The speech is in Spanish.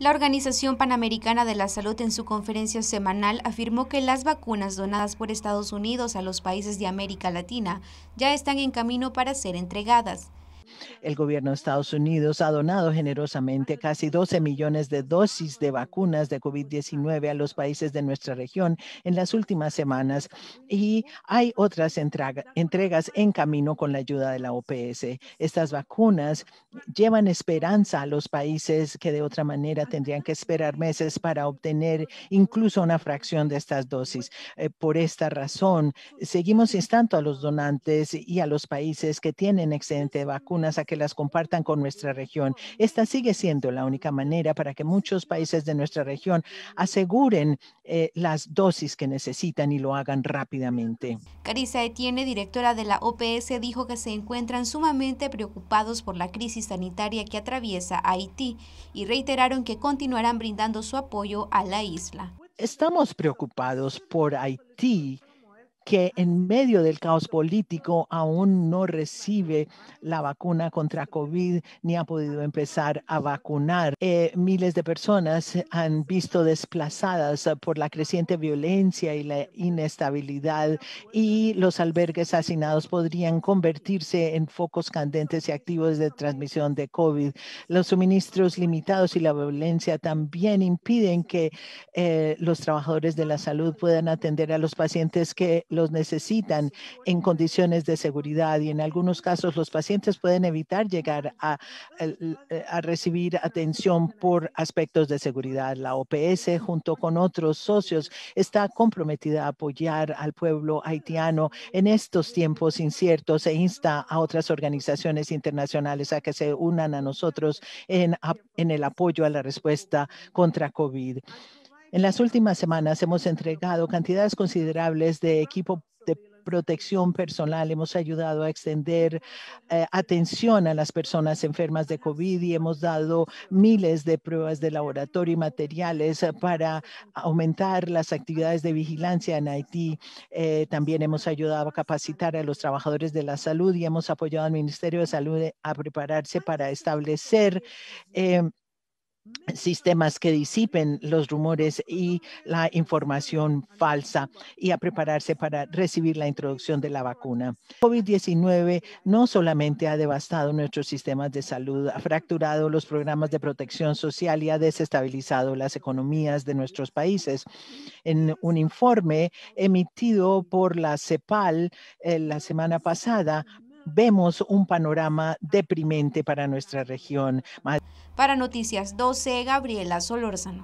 La Organización Panamericana de la Salud en su conferencia semanal afirmó que las vacunas donadas por Estados Unidos a los países de América Latina ya están en camino para ser entregadas. El gobierno de Estados Unidos ha donado generosamente casi 12 millones de dosis de vacunas de COVID-19 a los países de nuestra región en las últimas semanas y hay otras entregas en camino con la ayuda de la OPS. Estas vacunas llevan esperanza a los países que de otra manera tendrían que esperar meses para obtener incluso una fracción de estas dosis. Eh, por esta razón, seguimos instando a los donantes y a los países que tienen excedente de vacunas que las compartan con nuestra región. Esta sigue siendo la única manera para que muchos países de nuestra región aseguren eh, las dosis que necesitan y lo hagan rápidamente. Carissa Etienne, directora de la OPS, dijo que se encuentran sumamente preocupados por la crisis sanitaria que atraviesa Haití y reiteraron que continuarán brindando su apoyo a la isla. Estamos preocupados por Haití que en medio del caos político aún no recibe la vacuna contra COVID ni ha podido empezar a vacunar. Eh, miles de personas han visto desplazadas por la creciente violencia y la inestabilidad y los albergues hacinados podrían convertirse en focos candentes y activos de transmisión de COVID. Los suministros limitados y la violencia también impiden que eh, los trabajadores de la salud puedan atender a los pacientes que los necesitan en condiciones de seguridad y en algunos casos los pacientes pueden evitar llegar a, eh, recibir atención por aspectos de seguridad. La OPS junto con otros socios está comprometida a apoyar al pueblo haitiano en estos tiempos inciertos e insta a otras organizaciones internacionales a que se unan a nosotros en el apoyo a la respuesta contra COVID. En las últimas semanas hemos entregado cantidades considerables de equipo de protección personal, hemos ayudado a extender eh, atención a las personas enfermas de COVID y hemos dado miles de pruebas de laboratorio y materiales eh, para aumentar las actividades de vigilancia en Haití. Eh, también hemos ayudado a capacitar a los trabajadores de la salud y hemos apoyado al Ministerio de Salud a prepararse para establecer em, sistemas que disipen los rumores y la información falsa y a prepararse para recibir la introducción de la vacuna. COVID-19 no solamente ha devastado nuestros sistemas de salud, ha fracturado los programas de protección social y ha desestabilizado las economías de nuestros países. En un informe emitido por la CEPAL eh, la semana pasada, vemos un panorama deprimente para nuestra región. Para Noticias 12, Gabriela Solórzano.